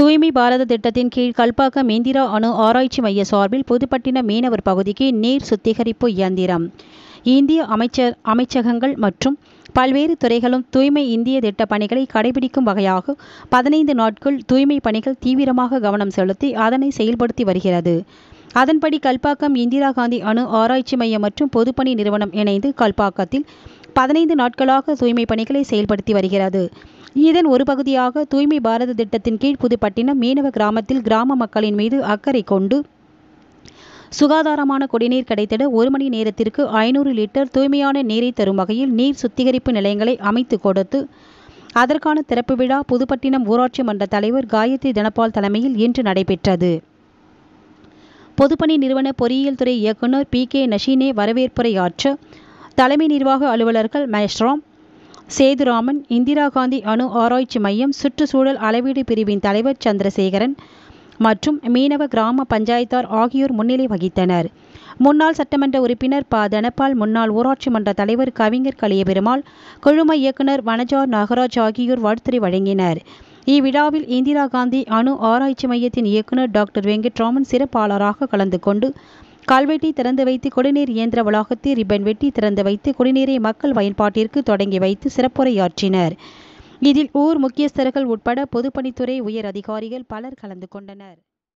தூய்மை பாரத திட்டத்தின் கீழ் கல்பாக்கம் இந்திரா அணு ஆராய்ச்சி மைய சார்பில் புதுப்பட்டின மீனவர் பகுதிக்கு நீர் சுத்திகரிப்பு இயந்திரம் இந்திய அமைச்சர் அமைச்சகங்கள் மற்றும் பல்வேறு துறைகளும் தூய்மை இந்திய திட்ட பணிகளை கடைபிடிக்கும் வகையாக பதினைந்து நாட்கள் தூய்மை பணிகள் தீவிரமாக கவனம் செலுத்தி அதனை செயல்படுத்தி வருகிறது அதன்படி கல்பாக்கம் இந்திரா காந்தி அணு ஆராய்ச்சி மையம் மற்றும் பொதுப்பணி நிறுவனம் இணைந்து கல்பாக்கத்தில் பதினைந்து நாட்களாக தூய்மை பணிகளை செயல்படுத்தி வருகிறது இதன் ஒரு பகுதியாக தூய்மை பாரத திட்டத்தின் கீழ் புதுப்பட்டினம் மீனவ கிராமத்தில் கிராம மக்களின் மீது அக்கறை கொண்டு சுகாதாரமான குடிநீர் கிடைத்திட ஒரு மணி நேரத்திற்கு ஐநூறு லிட்டர் தூய்மையான நீரை தரும் வகையில் நீர் சுத்திகரிப்பு நிலையங்களை அமைத்து கொடுத்து அதற்கான திறப்பு விழா புதுப்பட்டினம் ஊராட்சி மன்ற தலைவர் காயத்ரி தனபால் தலைமையில் இன்று நடைபெற்றது பொதுப்பணி நிறுவன பொறியியல் துறை இயக்குநர் பி கே நஷீனே வரவேற்புரை தலைமை நிர்வாக அலுவலர்கள் மேஷ்ராம் சேதுராமன் இந்திரா காந்தி அணு ஆராய்ச்சி மையம் சுற்றுச்சூழல் அளவீடு பிரிவின் தலைவர் சந்திரசேகரன் மற்றும் மீனவ கிராம பஞ்சாயத்தார் ஆகியோர் முன்னிலை வகித்தனர் முன்னாள் சட்டமன்ற உறுப்பினர் ப தனபால் முன்னாள் ஊராட்சி மன்ற தலைவர் கவிஞர் கலியபெருமாள் குழும இயக்குனர் வனஜார் நாகராஜ் ஆகியோர் வாழ்த்துறை வழங்கினர் இவ்விழாவில் இந்திரா காந்தி அணு ஆராய்ச்சி மையத்தின் இயக்குனர் டாக்டர் வெங்கட்ராமன் சிறப்பாளராக கலந்து கொண்டு கால்வெட்டி திறந்து வைத்து குடிநீர் இயந்திர வளாகத்தை ரிப்பன் வெட்டி திறந்து வைத்து குடிநீரை மக்கள் பயன்பாட்டிற்கு தொடங்கி வைத்து சிறப்புரையாற்றினர் இதில் ஊர் முக்கியஸ்தர்கள் உட்பட பொதுப்பணித்துறை உயர் அதிகாரிகள் பலர் கலந்து கொண்டனர்